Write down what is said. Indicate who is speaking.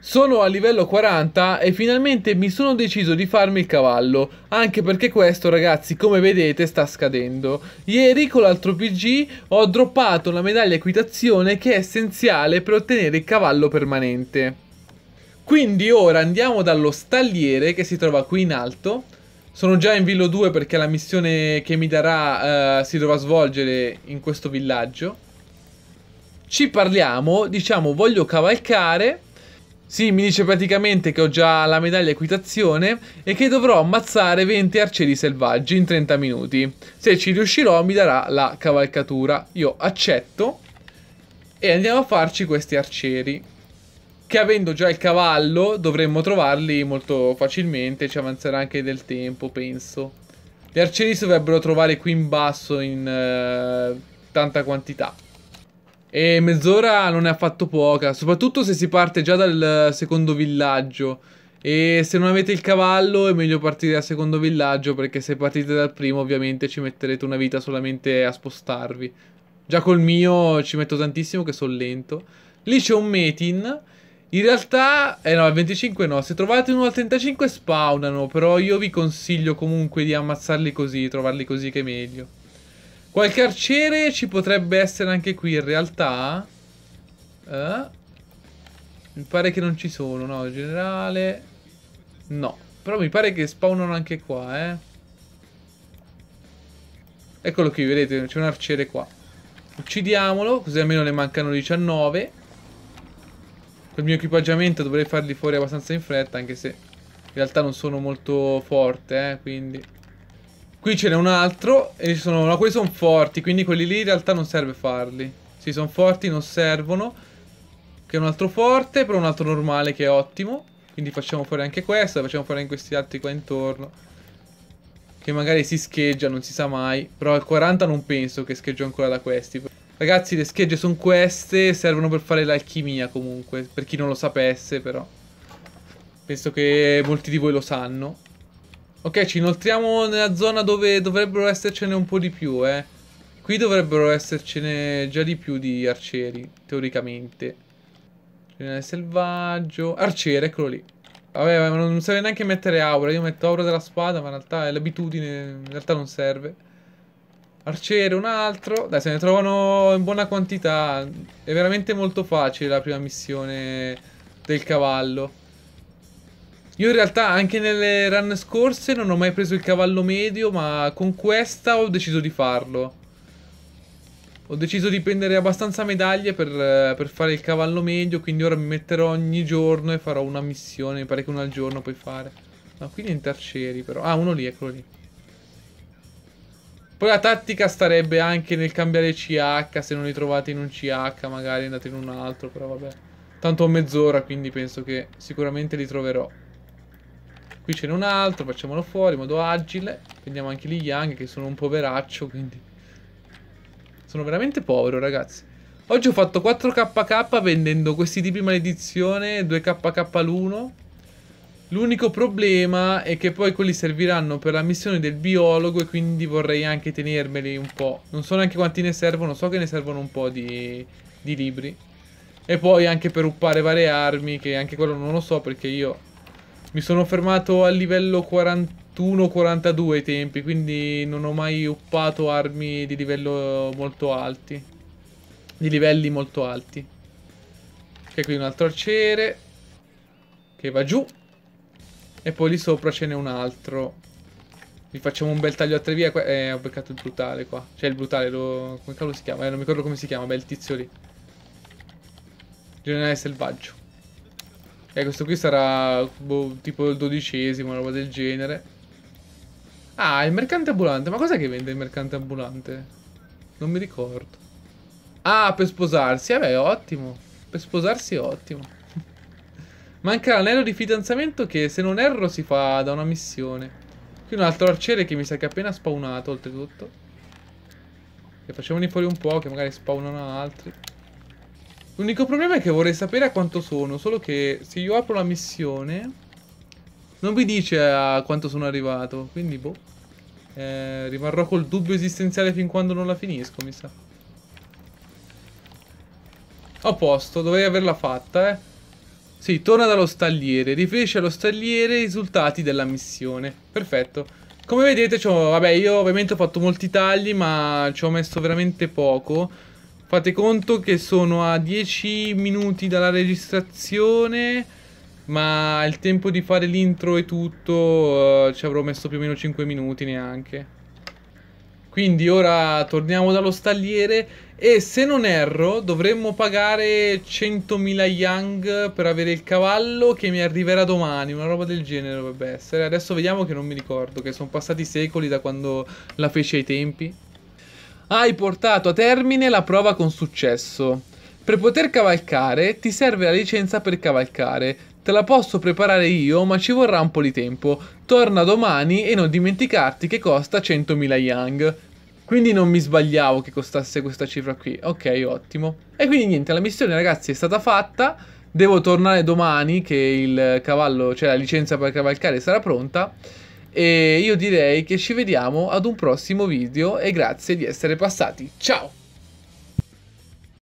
Speaker 1: Sono a livello 40 e finalmente mi sono deciso di farmi il cavallo, anche perché questo ragazzi come vedete sta scadendo. Ieri con l'altro PG ho droppato la medaglia equitazione che è essenziale per ottenere il cavallo permanente. Quindi ora andiamo dallo stalliere che si trova qui in alto. Sono già in Villo 2 perché la missione che mi darà eh, si dovrà svolgere in questo villaggio. Ci parliamo, diciamo voglio cavalcare sì, mi dice praticamente che ho già la medaglia equitazione e che dovrò ammazzare 20 arcieri selvaggi in 30 minuti. Se ci riuscirò mi darà la cavalcatura. Io accetto e andiamo a farci questi arcieri. Che avendo già il cavallo dovremmo trovarli molto facilmente, ci avanzerà anche del tempo, penso. Gli arcieri si dovrebbero trovare qui in basso in eh, tanta quantità. E mezz'ora non è affatto poca, soprattutto se si parte già dal secondo villaggio. E se non avete il cavallo è meglio partire dal secondo villaggio perché se partite dal primo ovviamente ci metterete una vita solamente a spostarvi. Già col mio ci metto tantissimo che sono lento. Lì c'è un metin. In realtà, eh no, al 25 no, se trovate uno al 35 spawnano, però io vi consiglio comunque di ammazzarli così, trovarli così che è meglio. Qualche arciere ci potrebbe essere anche qui in realtà. Eh? Mi pare che non ci sono, no? Generale... No. Però mi pare che spawnano anche qua, eh. Eccolo qui, vedete, c'è un arciere qua. Uccidiamolo, così almeno ne mancano 19. Col mio equipaggiamento dovrei farli fuori abbastanza in fretta, anche se in realtà non sono molto forte, eh, quindi... Qui ce n'è un altro e ci sono... No, quelli sono forti, quindi quelli lì in realtà non serve farli. Sì, sono forti, non servono. Che è un altro forte, però un altro normale che è ottimo. Quindi facciamo fuori anche questo, facciamo fuori anche questi altri qua intorno. Che magari si scheggia, non si sa mai. Però al 40 non penso che scheggio ancora da questi. Ragazzi, le schegge sono queste, servono per fare l'alchimia comunque, per chi non lo sapesse però. Penso che molti di voi lo sanno. Ok, ci inoltriamo nella zona dove dovrebbero essercene un po' di più, eh. Qui dovrebbero essercene già di più di arcieri, teoricamente. Generale selvaggio... Arciere, eccolo lì. Vabbè, ma non serve neanche mettere aura. Io metto aura della spada, ma in realtà è l'abitudine. In realtà non serve. Arciere, un altro. Dai, se ne trovano in buona quantità. È veramente molto facile la prima missione del cavallo. Io in realtà anche nelle run scorse non ho mai preso il cavallo medio, ma con questa ho deciso di farlo. Ho deciso di prendere abbastanza medaglie per, eh, per fare il cavallo medio, quindi ora mi metterò ogni giorno e farò una missione, mi pare che una al giorno puoi fare. No, qui niente arcieri però. Ah, uno lì, eccolo lì. Poi la tattica starebbe anche nel cambiare CH, se non li trovate in un CH magari andate in un altro, però vabbè. Tanto ho mezz'ora, quindi penso che sicuramente li troverò. Qui ce n'è un altro, facciamolo fuori in modo agile. Prendiamo anche gli Yang che sono un poveraccio, quindi... Sono veramente povero, ragazzi. Oggi ho fatto 4KK vendendo questi tipi maledizione, 2KK l'uno. L'unico problema è che poi quelli serviranno per la missione del biologo e quindi vorrei anche tenermeli un po'. Non so neanche quanti ne servono, so che ne servono un po' di, di libri. E poi anche per uppare varie armi, che anche quello non lo so perché io mi sono fermato al livello 41-42 ai tempi, quindi non ho mai uppato armi di livello molto alti. Di livelli molto alti. Ok, qui un altro arciere. Che va giù. E poi lì sopra ce n'è un altro. Vi facciamo un bel taglio a tre via. Eh, ho beccato il brutale qua. Cioè il brutale, lo... come cavolo si chiama? Eh, non mi ricordo come si chiama. Beh, il tizio lì. Generale selvaggio. E eh, questo qui sarà boh, tipo il dodicesimo, una roba del genere. Ah, il mercante ambulante. Ma cos'è che vende il mercante ambulante? Non mi ricordo. Ah, per sposarsi. Vabbè, eh ottimo. Per sposarsi è ottimo. Manca l'anello di fidanzamento che, se non erro, si fa da una missione. Qui un altro arciere che mi sa che è appena spawnato, oltretutto. E facciamoli fuori un po', che magari spawnano altri. L'unico problema è che vorrei sapere a quanto sono, solo che se io apro la missione non mi dice a quanto sono arrivato, quindi boh. Eh, rimarrò col dubbio esistenziale fin quando non la finisco, mi sa. A posto, dovrei averla fatta, eh. Sì, torna dallo stagliere, riferisce allo stagliere i risultati della missione. Perfetto. Come vedete, vabbè, io ovviamente ho fatto molti tagli, ma ci ho messo veramente poco. Fate conto che sono a 10 minuti dalla registrazione, ma il tempo di fare l'intro e tutto uh, ci avrò messo più o meno 5 minuti neanche. Quindi ora torniamo dallo stagliere e se non erro dovremmo pagare 100.000 yang per avere il cavallo che mi arriverà domani, una roba del genere dovrebbe essere. Adesso vediamo che non mi ricordo, che sono passati secoli da quando la feci ai tempi. Hai portato a termine la prova con successo. Per poter cavalcare ti serve la licenza per cavalcare. Te la posso preparare io, ma ci vorrà un po' di tempo. Torna domani e non dimenticarti che costa 100.000 yang. Quindi non mi sbagliavo che costasse questa cifra qui. Ok, ottimo. E quindi niente, la missione ragazzi è stata fatta. Devo tornare domani che il cavallo, cioè la licenza per cavalcare sarà pronta. E io direi che ci vediamo ad un prossimo video e grazie di essere passati. Ciao!